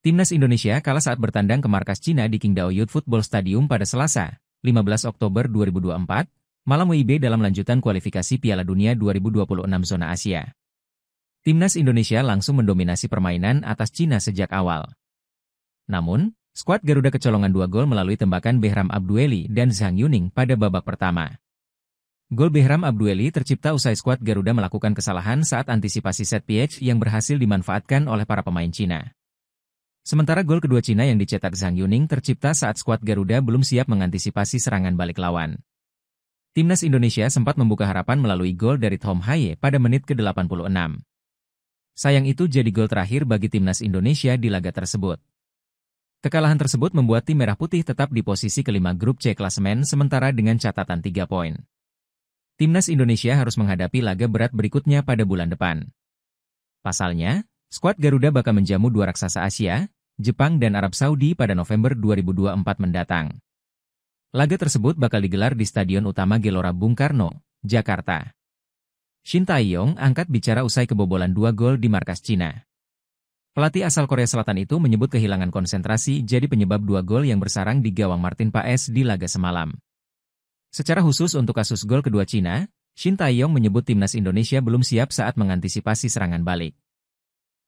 Timnas Indonesia kalah saat bertandang ke markas Cina di Qingdao Youth Football Stadium pada Selasa, 15 Oktober 2024, malam WIB dalam lanjutan kualifikasi Piala Dunia 2026 zona Asia. Timnas Indonesia langsung mendominasi permainan atas Cina sejak awal. Namun, skuad Garuda kecolongan dua gol melalui tembakan Behram Abdueli dan Zhang Yuning pada babak pertama. Gol Behram Abdueli tercipta usai skuad Garuda melakukan kesalahan saat antisipasi set pH yang berhasil dimanfaatkan oleh para pemain Cina. Sementara gol kedua Cina yang dicetak Zhang Yuning tercipta saat skuad Garuda belum siap mengantisipasi serangan balik lawan. Timnas Indonesia sempat membuka harapan melalui gol dari Tom Haye pada menit ke-86. Sayang itu jadi gol terakhir bagi Timnas Indonesia di laga tersebut. Kekalahan tersebut membuat tim Merah Putih tetap di posisi kelima grup C klasemen sementara dengan catatan 3 poin. Timnas Indonesia harus menghadapi laga berat berikutnya pada bulan depan. Pasalnya, Skuad Garuda bakal menjamu dua raksasa Asia, Jepang dan Arab Saudi pada November 2024 mendatang. Laga tersebut bakal digelar di Stadion Utama Gelora Bung Karno, Jakarta. Shin Tae-yong angkat bicara usai kebobolan dua gol di markas Cina. Pelatih asal Korea Selatan itu menyebut kehilangan konsentrasi jadi penyebab dua gol yang bersarang di gawang Martin Paes di laga semalam. Secara khusus untuk kasus gol kedua Cina, Shin Tae-yong menyebut timnas Indonesia belum siap saat mengantisipasi serangan balik.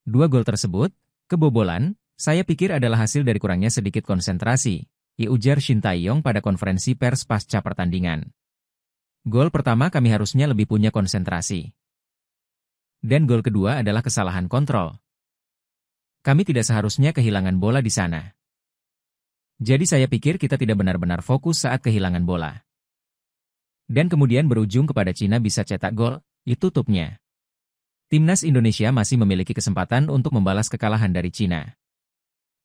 Dua gol tersebut, kebobolan, saya pikir adalah hasil dari kurangnya sedikit konsentrasi, ujar Shin Taeyong pada konferensi pers pasca pertandingan. Gol pertama kami harusnya lebih punya konsentrasi. Dan gol kedua adalah kesalahan kontrol. Kami tidak seharusnya kehilangan bola di sana. Jadi saya pikir kita tidak benar-benar fokus saat kehilangan bola. Dan kemudian berujung kepada Cina bisa cetak gol, itu tutupnya timnas Indonesia masih memiliki kesempatan untuk membalas kekalahan dari Cina.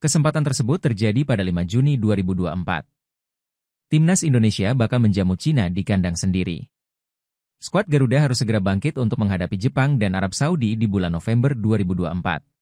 Kesempatan tersebut terjadi pada 5 Juni 2024. Timnas Indonesia bakal menjamu Cina di kandang sendiri. Skuad Garuda harus segera bangkit untuk menghadapi Jepang dan Arab Saudi di bulan November 2024.